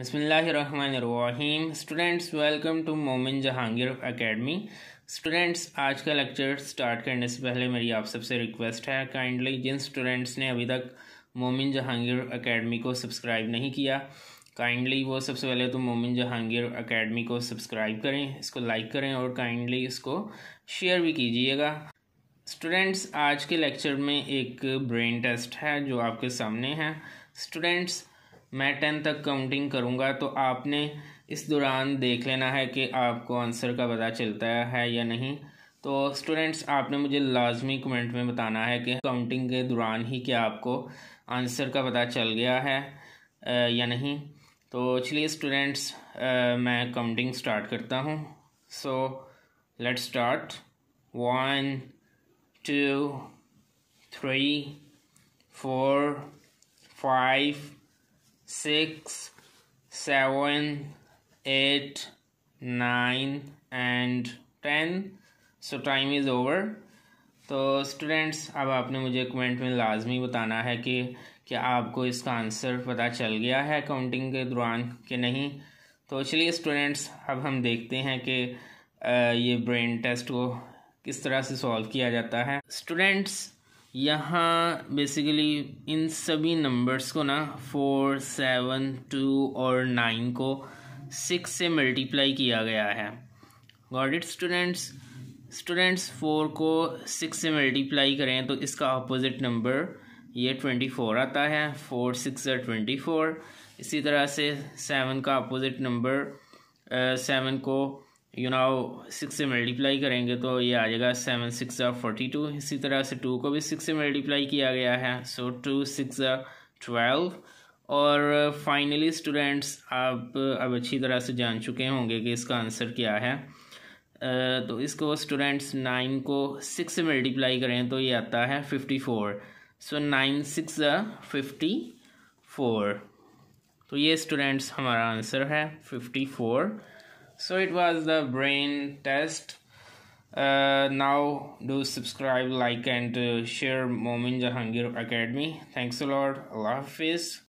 बसमीम students welcome to मोमिन Jahangir academy students आज का लेक्चर स्टार्ट करने से पहले मेरी आप सबसे रिक्वेस्ट है काइंडली जिन स्टूडेंट्स ने अभी तक मोमिन जहांगीर एकेडमी को सब्सक्राइब नहीं किया काइंडली वो सबसे पहले तो मोमिन जहांगीर एकेडमी को सब्सक्राइब करें इसको लाइक करें और काइंडली इसको शेयर भी कीजिएगा स्टूडेंट्स आज के लेक्चर में एक ब्रेन टेस्ट है जो आपके सामने है स्टूडेंट्स मैं टेन तक काउंटिंग करूँगा तो आपने इस दौरान देख लेना है कि आपको आंसर का पता चलता है या नहीं तो स्टूडेंट्स आपने मुझे लाजमी कमेंट में बताना है कि काउंटिंग के दौरान ही क्या आपको आंसर का पता चल गया है या नहीं तो चलिए स्टूडेंट्स मैं काउंटिंग स्टार्ट करता हूँ so let start one two three four five six seven eight nine and ten so time is over तो स्टूडेंट्स अब आपने मुझे कमेंट में लाजमी बताना है कि क्या आपको इसका आंसर पता चल गया है काउंटिंग के दौरान कि नहीं तो चलिए स्टूडेंट्स अब हम देखते हैं कि ये ब्रेन टेस्ट को किस तरह से सॉल्व किया जाता है स्टूडेंट्स यहाँ बेसिकली इन सभी नंबर्स को ना फोर सेवन टू और नाइन को सिक्स से मल्टीप्लाई किया गया है got it students students four को सिक्स से मल्टीप्लाई करें तो इसका अपोजिट नंबर ये ट्वेंटी फोर आता है फोर सिक्स या ट्वेंटी फोर इसी तरह से सेवन का अपोजिट नंबर सेवन को यू नाउ सिक्स से मल्टीप्लाई करेंगे तो ये आ जाएगा सेवन सिक्स फोर्टी टू इसी तरह से टू को भी सिक्स से मल्टीप्लाई किया गया है सो टू सिक्स ट्वेल्व और फाइनली स्टूडेंट्स आप अब अच्छी तरह से जान चुके होंगे कि इसका आंसर क्या है तो इसको स्टूडेंट्स नाइन को सिक्स से मल्टीप्लाई करें तो ये आता है fifty four so nine six fifty four तो ये स्टूडेंट्स हमारा आंसर है fifty four so it was the brain test uh, now do subscribe like and uh, share momin jahangir academy thanks a lot Love peace